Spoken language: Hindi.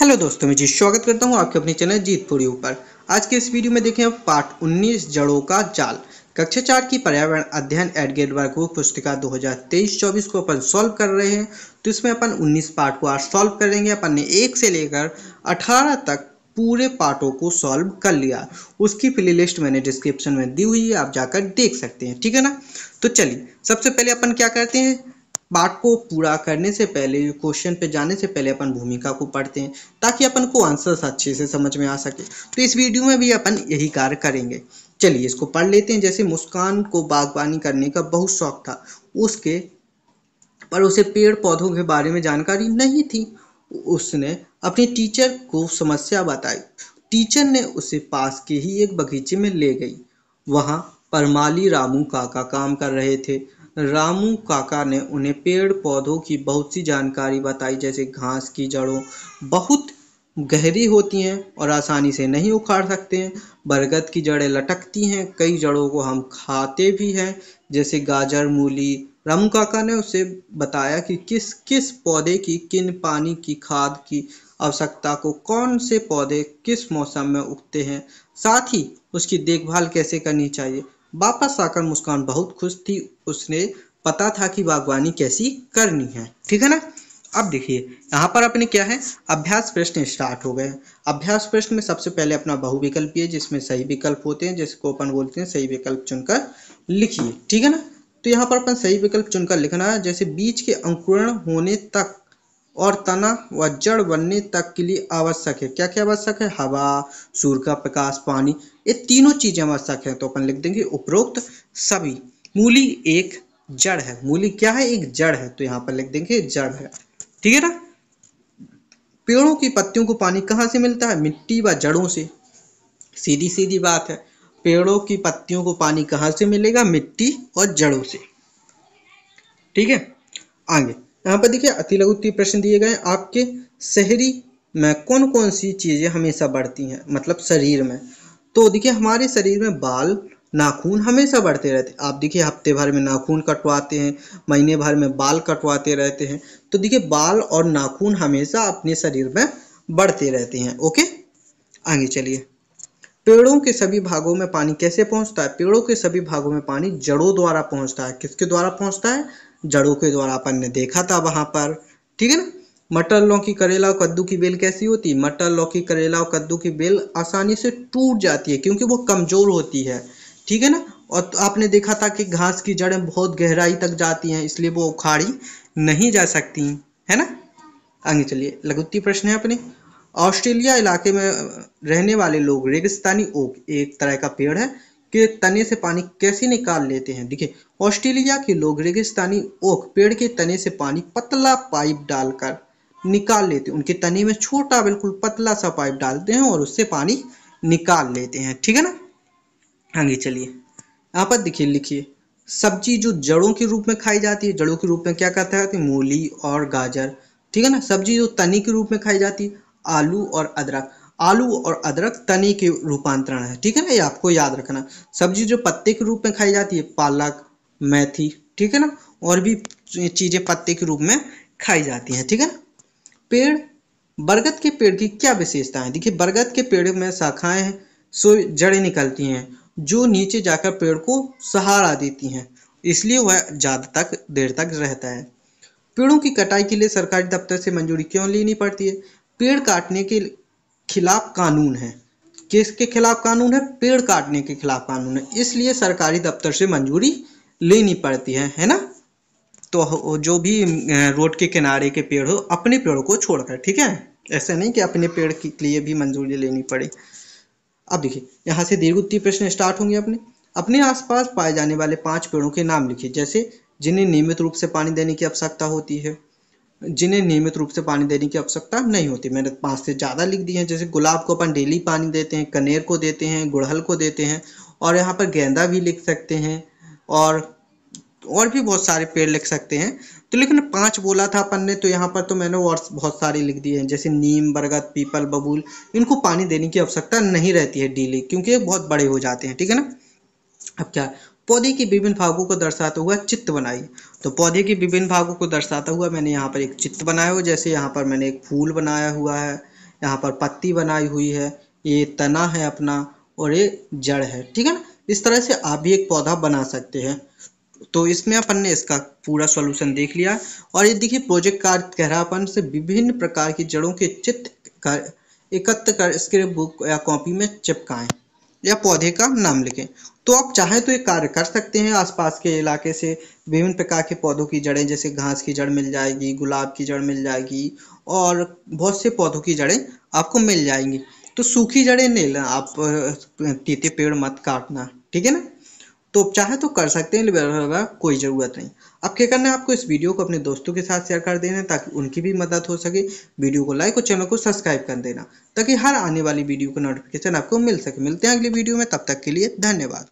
हेलो दोस्तों मैं जी स्वागत करता हूँ आपके अपने चैनल जीतपुरी ऊपर आज के इस वीडियो में देखें पार्ट 19 जड़ों का जाल कक्षा चार की पर्यावरण अध्ययन एडगेट वर्ग बुक पुस्तिका 2023-24 को अपन सॉल्व कर रहे हैं तो इसमें अपन 19 पार्ट को आज सॉल्व करेंगे अपन ने एक से लेकर 18 तक पूरे पार्टों को सॉल्व कर लिया उसकी प्ले लिस्ट मैंने डिस्क्रिप्शन में दी हुई है आप जाकर देख सकते हैं ठीक है ना तो चलिए सबसे पहले अपन क्या करते हैं पाठ को पूरा करने से पहले क्वेश्चन पे जाने से पहले अपन भूमिका को पढ़ते हैं ताकि अपन को आंसर्स अच्छे से समझ में आ सके तो इस वीडियो में भी अपन यही कार्य करेंगे चलिए इसको पढ़ लेते हैं जैसे मुस्कान को बागवानी करने का बहुत शौक था उसके पर उसे पेड़ पौधों के बारे में जानकारी नहीं थी उसने अपने टीचर को समस्या बताई टीचर ने उसे पास के ही एक बगीचे में ले गई वहाँ परमाली रामू काका काम कर रहे थे रामू काका ने उन्हें पेड़ पौधों की बहुत सी जानकारी बताई जैसे घास की जड़ों बहुत गहरी होती हैं और आसानी से नहीं उखाड़ सकते हैं बरगद की जड़ें लटकती हैं कई जड़ों को हम खाते भी हैं जैसे गाजर मूली रामू काका ने उसे बताया कि किस किस पौधे की किन पानी की खाद की आवश्यकता को कौन से पौधे किस मौसम में उगते हैं साथ ही उसकी देखभाल कैसे करनी चाहिए वापस आकर मुस्कान बहुत खुश थी उसने पता था कि बागवानी कैसी करनी है ठीक है ना अब देखिए यहाँ पर अपने क्या है अभ्यास प्रश्न स्टार्ट हो गए अभ्यास प्रश्न में सबसे पहले अपना बहुविकल्पीय है जिसमें सही विकल्प होते हैं जिसको अपन बोलते हैं सही विकल्प चुनकर लिखिए ठीक है ना तो यहाँ पर अपन सही विकल्प चुनकर लिखना है जैसे बीज के अंकुरण होने तक और तना व जड़ बनने तक के लिए आवश्यक है क्या क्या आवश्यक है हवा सूर्य का प्रकाश पानी ये तीनों चीजें आवश्यक है तो अपन लिख देंगे उपरोक्त सभी मूली एक जड़ है मूली क्या है एक जड़ है तो यहाँ पर लिख देंगे जड़ है ठीक है ना पेड़ों की पत्तियों को पानी कहाँ से मिलता है मिट्टी व जड़ों से सीधी सीधी बात है पेड़ों की पत्तियों को पानी कहाँ से मिलेगा मिट्टी और जड़ों से ठीक है आगे यहाँ पर देखिए अति लघु प्रश्न दिए गए आपके शहरी में कौन कौन सी चीज़ें हमेशा बढ़ती हैं मतलब शरीर में तो देखिए हमारे शरीर में बाल नाखून हमेशा बढ़ते रहते आप देखिए हफ्ते भर में नाखून कटवाते हैं महीने भर में बाल कटवाते रहते हैं तो देखिए बाल और नाखून हमेशा अपने शरीर में बढ़ते रहते हैं ओके आगे चलिए पेड़ों के सभी भागों में पानी कैसे पहुंचता है पेड़ों के सभी भागों में पानी जड़ों द्वारा पहुंचता है किसके द्वारा पहुंचता है जड़ों के द्वारा अपन ने देखा था वहां पर ठीक है ना मटर लौकी करेला और कद्दू की बेल कैसी होती है मटर लौकी करेला और कद्दू की बेल आसानी से टूट जाती है क्योंकि वो कमज़ोर होती है ठीक है ना और तो आपने देखा था कि घास की जड़ें बहुत गहराई तक जाती हैं इसलिए वो उखाड़ी नहीं जा सकती है ना आगे चलिए लघुत्ती प्रश्न है अपने ऑस्ट्रेलिया इलाके में रहने वाले लोग रेगिस्तानी ओक एक तरह का पेड़ है के तने से पानी कैसे निकाल लेते हैं देखिए ऑस्ट्रेलिया के लोग रेगिस्तानी ओक पेड़ के तने से पानी पतला पाइप डालकर निकाल लेते हैं उनके तने में छोटा बिल्कुल पतला सा पाइप डालते हैं और उससे पानी निकाल लेते हैं ठीक है ना आगे हाँ चलिए यहाँ पर देखिए लिखिए सब्जी जो जड़ों के रूप में खाई जाती है जड़ों के रूप में क्या कहते हैं मूली और गाजर ठीक है ना सब्जी जो तने के रूप में खाई जाती है आलू और अदरक आलू और अदरक तने के रूपांतरण है ठीक है ना ये आपको याद रखना सब्जी जो पत्ते के रूप में खाई जाती है पालक मेथी ठीक है ना और भी चीज़ें पत्ते के रूप में खाई जाती हैं ठीक है ना पेड़ बरगद के पेड़ की क्या विशेषता है देखिए बरगद के पेड़ में शाखाएं हैं सो जड़ें निकलती हैं जो नीचे जाकर पेड़ को सहारा देती हैं इसलिए वह ज़्यादा तक देर तक रहता है पेड़ों की कटाई के लिए सरकारी दफ्तर से मंजूरी क्यों लेनी पड़ती है पेड़ काटने के खिलाफ कानून है किसके खिलाफ कानून है पेड़ काटने के खिलाफ कानून है इसलिए सरकारी दफ्तर से मंजूरी लेनी पड़ती है है ना तो जो भी रोड के किनारे के पेड़ हो अपने पेड़ों को छोड़कर ठीक है ऐसा नहीं कि अपने पेड़ के लिए भी मंजूरी लेनी पड़े अब देखिए यहाँ से दीर्घोत्तरीय प्रश्न स्टार्ट होंगे अपने अपने आसपास पाए जाने वाले पांच पेड़ों के नाम लिखिए जैसे जिन्हें नियमित रूप से पानी देने की आवश्यकता होती है जिन्हें नियमित रूप से पानी देने की आवश्यकता नहीं होती मैंने पाँच से ज़्यादा लिख दी है जैसे गुलाब को अपन डेली पानी देते हैं कनेर को देते हैं गुड़हल को देते हैं और यहाँ पर गेंदा भी लिख सकते हैं और और भी बहुत सारे पेड़ लिख सकते हैं तो लेकिन पांच बोला था अपन ने तो यहाँ पर तो मैंने और बहुत सारे लिख दिए हैं जैसे नीम बरगद पीपल बबूल इनको पानी देने की आवश्यकता नहीं रहती है डेली क्योंकि ये बहुत बड़े हो जाते हैं ठीक है ना अब क्या पौधे के विभिन्न भागों को दर्शाता हुआ चित्र बनाइए तो पौधे के विभिन्न भागों को दर्शाता हुआ मैंने यहाँ पर एक चित्र बनाया हुआ जैसे यहाँ पर मैंने एक फूल बनाया हुआ है यहाँ पर पत्ती बनाई हुई है ये तना है अपना और ये जड़ है ठीक है ना इस तरह से आप भी एक पौधा बना सकते हैं तो इसमें अपन ने इसका पूरा सॉल्यूशन देख लिया और ये देखिए प्रोजेक्ट कार्य कह रहा अपन से विभिन्न प्रकार की जड़ों के चित्र एकत्र कर इसके बुक या कॉपी में चिपकाएं या पौधे का नाम लिखें तो आप चाहे तो ये कार्य कर सकते हैं आसपास के इलाके से विभिन्न प्रकार के पौधों की जड़ें जैसे घास की जड़ मिल जाएगी गुलाब की जड़ मिल जाएगी और बहुत से पौधों की जड़ें आपको मिल जाएंगी तो सूखी जड़ें नहीं आप तीते पेड़ मत काटना ठीक है ना तो आप चाहे तो कर सकते हैं लिबरवा कोई ज़रूरत नहीं अब क्या करना है आपको इस वीडियो को अपने दोस्तों के साथ शेयर कर देना ताकि उनकी भी मदद हो सके वीडियो को लाइक और चैनल को सब्सक्राइब कर देना ताकि हर आने वाली वीडियो का नोटिफिकेशन आपको मिल सके मिलते हैं अगली वीडियो में तब तक के लिए धन्यवाद